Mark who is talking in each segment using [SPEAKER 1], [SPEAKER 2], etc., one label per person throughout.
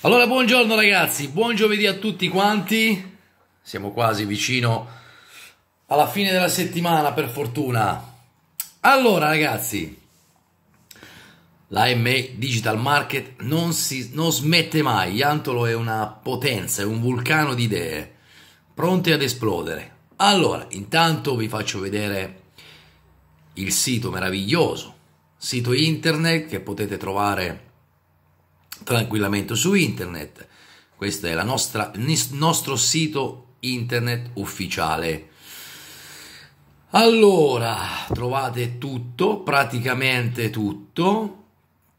[SPEAKER 1] Allora, buongiorno ragazzi, buon giovedì a tutti quanti. Siamo quasi vicino alla fine della settimana, per fortuna. Allora, ragazzi, la ME Digital Market non, si, non smette mai. Iantolo è una potenza, è un vulcano di idee, pronte ad esplodere. Allora, intanto vi faccio vedere il sito meraviglioso, sito internet che potete trovare tranquillamente su internet. Questo è nostra, il nostro sito internet ufficiale. Allora, trovate tutto, praticamente tutto,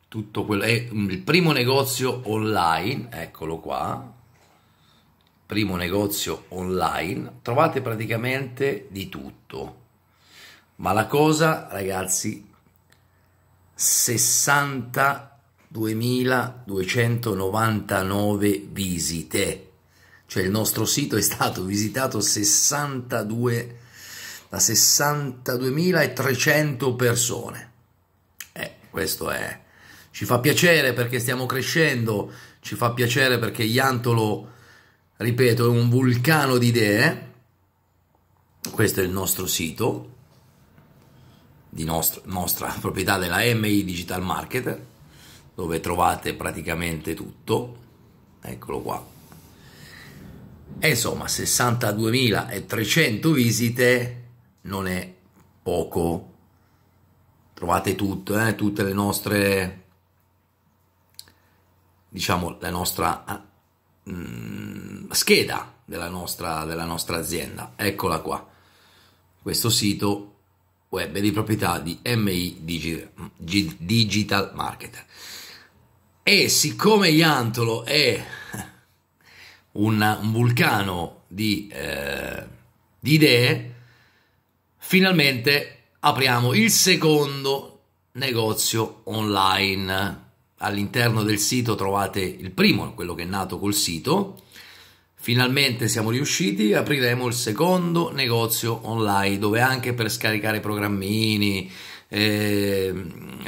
[SPEAKER 1] tutto quello, è il primo negozio online, eccolo qua, primo negozio online, trovate praticamente di tutto. Ma la cosa, ragazzi, 60 2299 visite. Cioè il nostro sito è stato visitato 62, da 62.300 persone. Eh, questo è... Ci fa piacere perché stiamo crescendo, ci fa piacere perché Iantolo, ripeto, è un vulcano di idee. Questo è il nostro sito, di nostra, nostra proprietà della MI Digital Marketer dove trovate praticamente tutto, eccolo qua. E insomma, 62.300 visite non è poco. Trovate tutto, eh? tutte le nostre diciamo la nostra ah, mm, scheda della nostra, della nostra azienda. Eccola qua. Questo sito web di proprietà di MI Digital Marketer. E siccome Iantolo è un, vulcano di, eh, di idee, finalmente apriamo il secondo negozio online. All'interno del sito trovate il primo, quello che è nato col sito. Finalmente siamo riusciti, apriremo il secondo negozio online dove anche per scaricare programmini, eh,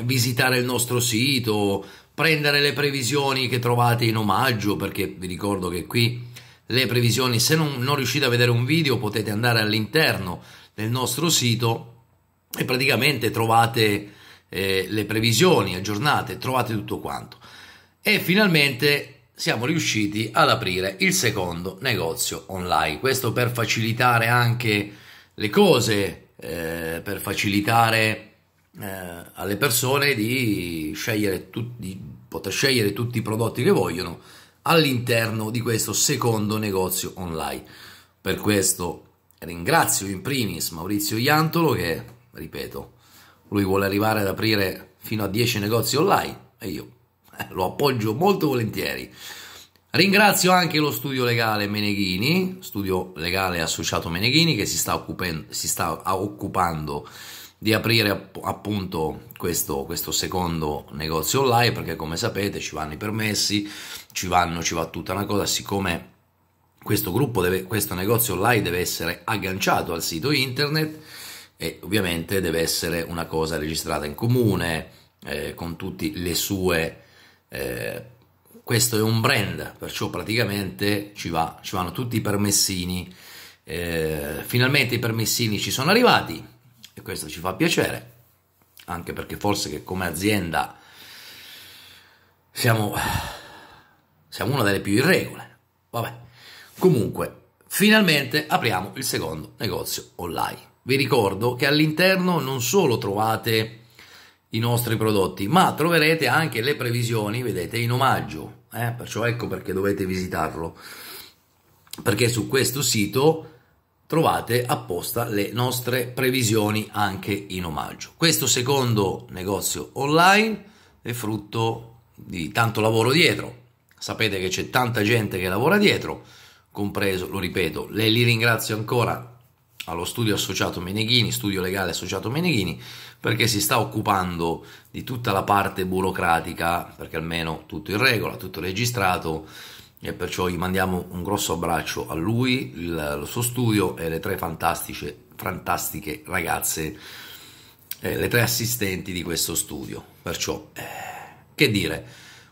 [SPEAKER 1] visitare il nostro sito, prendere le previsioni che trovate in omaggio, perché vi ricordo che qui le previsioni, se non, non riuscite a vedere un video potete andare all'interno del nostro sito e praticamente trovate eh, le previsioni aggiornate, trovate tutto quanto. E finalmente siamo riusciti ad aprire il secondo negozio online. Questo per facilitare anche le cose, eh, per facilitare eh, alle persone di, scegliere tut- di poter scegliere tutti i prodotti che vogliono all'interno di questo secondo negozio online. Per questo ringrazio in primis Maurizio Iantolo che, ripeto, lui vuole arrivare ad aprire fino a 10 negozi online e io eh, lo appoggio molto volentieri. Ringrazio anche lo studio legale Meneghini, studio legale associato Meneghini che si sta, occupando, si sta occupando di aprire appunto questo, questo, secondo negozio online perché come sapete ci vanno i permessi, ci, vanno, ci va tutta una cosa, siccome questo gruppo, deve, questo negozio online deve essere agganciato al sito internet e ovviamente deve essere una cosa registrata in comune eh, con tutte le sue... Eh, questo è un brand, perciò praticamente ci, va, ci vanno tutti i permessini. Eh, finalmente i permessini ci sono arrivati questo ci fa piacere, anche perché forse che come azienda siamo, siamo una delle più irregole. Vabbè, comunque, finalmente apriamo il secondo negozio online. Vi ricordo che all'interno non solo trovate i nostri prodotti, ma troverete anche le previsioni, vedete, in omaggio. Eh? Perciò ecco perché dovete visitarlo, perché su questo sito trovate apposta le nostre previsioni anche in omaggio. Questo secondo negozio online è frutto di tanto lavoro dietro. Sapete che c'è tanta gente che lavora dietro, compreso, lo ripeto, le li ringrazio ancora allo studio associato Meneghini, studio legale associato Meneghini, perché si sta occupando di tutta la parte burocratica, perché almeno tutto in regola, tutto registrato, e perciò gli mandiamo un grosso abbraccio a lui, il, suo studio e alle tre fantastiche, fantastiche ragazze, eh, le tre assistenti di questo studio. Perciò, eh, che dire,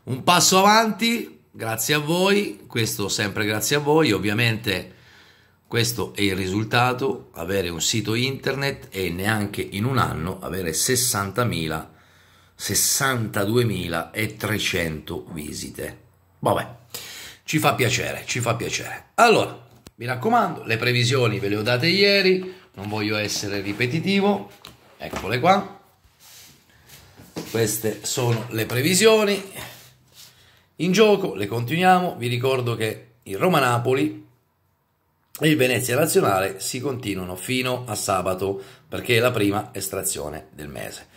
[SPEAKER 1] un passo avanti, grazie a voi, questo sempre grazie a voi, ovviamente questo è il risultato, avere un sito internet e neanche in un anno avere 60.000, 62.300 visite. Vabbè. Ci fa piacere, ci fa piacere. Allora, mi raccomando, le previsioni ve le ho date ieri, non voglio essere ripetitivo, eccole qua. Queste sono le previsioni in gioco, le continuiamo. Vi ricordo che il Roma-Napoli e il Venezia Nazionale si continuano fino a sabato perché è la prima estrazione del mese.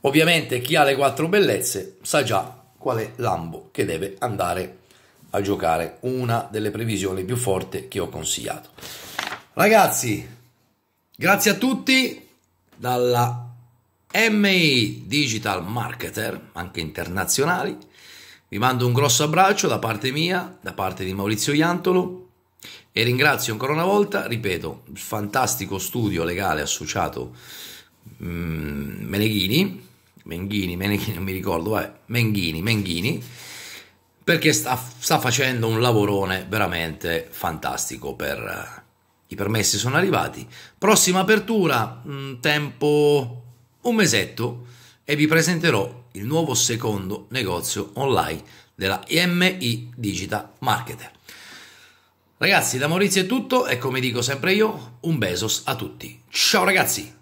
[SPEAKER 1] Ovviamente chi ha le quattro bellezze sa già qual è l'ambo che deve andare a giocare una delle previsioni più forti che ho consigliato. Ragazzi, grazie a tutti dalla MI Digital Marketer, anche internazionali. Vi mando un grosso abbraccio da parte mia, da parte di Maurizio Iantolo e ringrazio ancora una volta, ripeto, il fantastico studio legale associato um, Meneghini, Menghini, Meneghini, non mi ricordo, vabbè, eh, Menghini, Menghini perché sta, sta facendo un lavorone veramente fantastico per, eh, i permessi sono arrivati. Prossima apertura, mm, tempo un mesetto e vi presenterò il nuovo secondo negozio online della MI Digital Marketer. Ragazzi, da Maurizio è tutto e come dico sempre io, un besos a tutti. Ciao ragazzi!